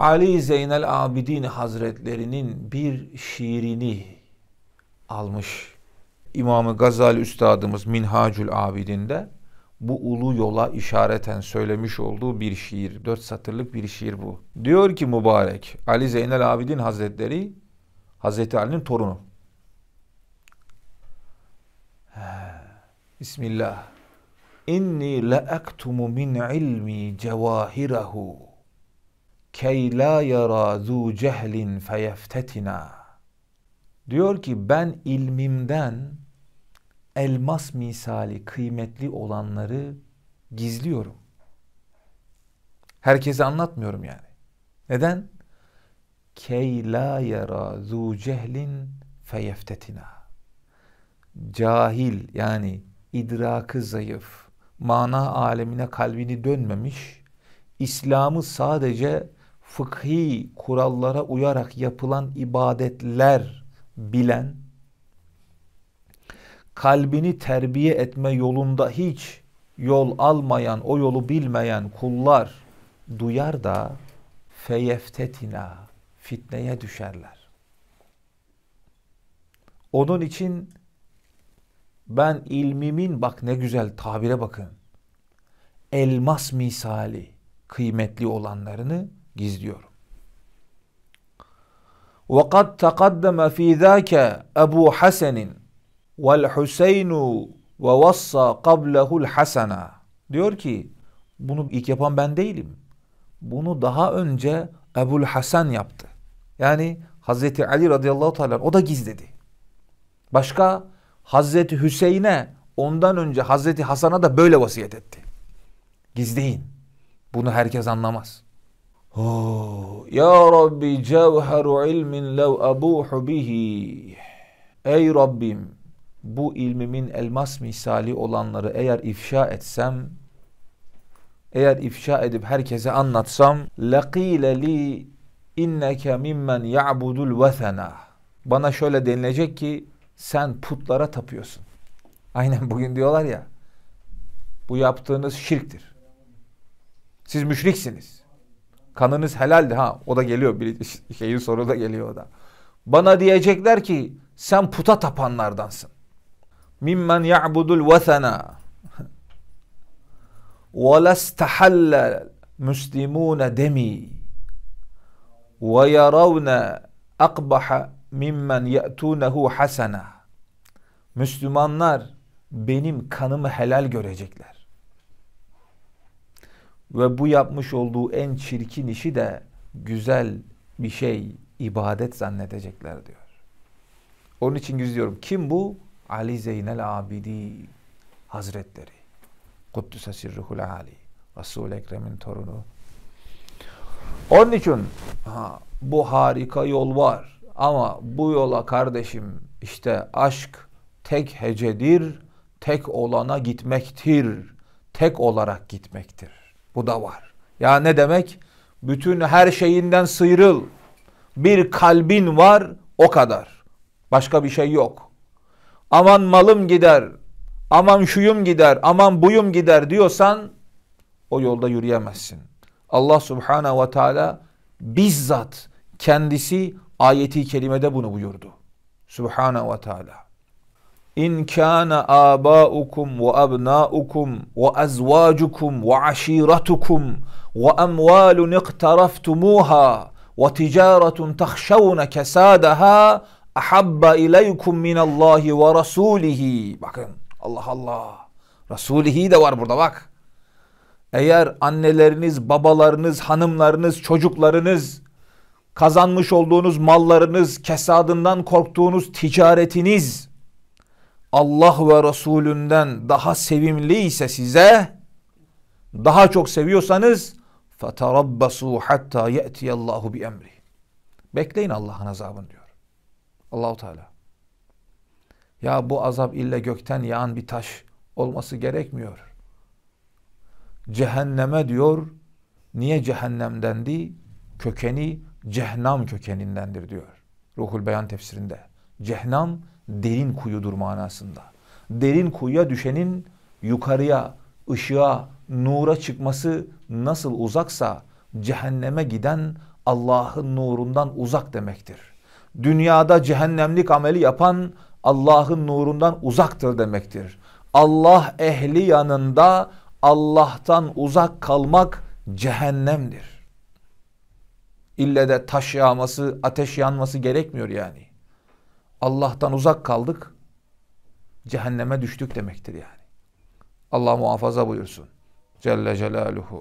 Ali Zeynel Abidin Hazretlerinin bir şiirini almış İmamı Gazali Üstadımız Minhacül Abidin'de bu ulu yola işareten söylemiş olduğu bir şiir. Dört satırlık bir şiir bu. Diyor ki mübarek Ali Zeynel Abidin Hazretleri Hazreti Ali'nin torunu. Bismillah. İnni le ektumu min ilmi cevahirehu key la yara zu cehlin feyeftetina diyor ki ben ilmimden elmas misali kıymetli olanları gizliyorum. Herkese anlatmıyorum yani. Neden? Key la yara zu cehlin feyeftetina. Cahil yani idrakı zayıf, mana alemine kalbini dönmemiş, İslam'ı sadece fıkhi kurallara uyarak yapılan ibadetler bilen, kalbini terbiye etme yolunda hiç yol almayan, o yolu bilmeyen kullar duyar da feyeftetina fitneye düşerler. Onun için ben ilmimin bak ne güzel tabire bakın. Elmas misali kıymetli olanlarını gizliyorum. وَقَدْ تَقَدَّمَ فِي ذَاكَ أَبُو حَسَنٍ وَالْحُسَيْنُ وَوَصَّى قَبْلَهُ الْحَسَنَ Diyor ki bunu ilk yapan ben değilim. Bunu daha önce Ebul Hasan yaptı. Yani Hazreti Ali radıyallahu teala o da gizledi. Başka Hazreti Hüseyin'e ondan önce Hazreti Hasan'a da böyle vasiyet etti. Gizleyin. Bunu herkes anlamaz. Oh, ya Rabbi cevheru ilmin lev abuhu bihi. Ey Rabbim bu ilmimin elmas misali olanları eğer ifşa etsem eğer ifşa edip herkese anlatsam لَقِيلَ لِي اِنَّكَ مِمَّنْ يَعْبُدُ الْوَثَنَا Bana şöyle denilecek ki sen putlara tapıyorsun. Aynen bugün diyorlar ya bu yaptığınız şirktir. Siz müşriksiniz. Kanınız helaldi ha. O da geliyor. Bir şeyin soru da geliyor o da. Bana diyecekler ki sen puta tapanlardansın. Mimmen ya'budul vesena. Ve lestahallel müslimune demi. Ve yaravne akbaha mimmen ye'tunehu hasana Müslümanlar benim kanımı helal görecekler. Ve bu yapmış olduğu en çirkin işi de güzel bir şey, ibadet zannedecekler diyor. Onun için güzlüyorum. Kim bu? Ali Zeynel Abidi Hazretleri. Kuddüse sirruhul Ali. Resul-i Ekrem'in torunu. Onun için ha, bu harika yol var. Ama bu yola kardeşim işte aşk tek hecedir, tek olana gitmektir. Tek olarak gitmektir. Bu da var. Ya ne demek? Bütün her şeyinden sıyrıl. Bir kalbin var o kadar. Başka bir şey yok. Aman malım gider, aman şuyum gider, aman buyum gider diyorsan o yolda yürüyemezsin. Allah Subhanahu ve Teala bizzat kendisi ayeti kelimede bunu buyurdu. Subhanahu ve Teala. İn kana abaukum ve abnaukum ve azvajukum ve aşiratukum ve amwalun iktaraftumuha ve ticaretun tahşavne kesadaha ahabba ileykum Allah ve rasulihi. Bakın Allah Allah. Rasulihi de var burada bak. Eğer anneleriniz, babalarınız, hanımlarınız, çocuklarınız, kazanmış olduğunuz mallarınız, kesadından korktuğunuz ticaretiniz, Allah ve Resulünden daha sevimli ise size daha çok seviyorsanız hatta حَتَّى Allahu bi emri Bekleyin Allah'ın azabını diyor. Allahu Teala. Ya bu azap illa gökten yağan bir taş olması gerekmiyor. Cehenneme diyor. Niye cehennemdendi? Kökeni cehnam kökenindendir diyor. Ruhul Beyan tefsirinde. Cehnam derin kuyudur manasında. Derin kuyuya düşenin yukarıya, ışığa, nura çıkması nasıl uzaksa cehenneme giden Allah'ın nurundan uzak demektir. Dünyada cehennemlik ameli yapan Allah'ın nurundan uzaktır demektir. Allah ehli yanında Allah'tan uzak kalmak cehennemdir. İlle de taş yağması, ateş yanması gerekmiyor yani. Allah'tan uzak kaldık, cehenneme düştük demektir yani. Allah muhafaza buyursun. Celle Celaluhu.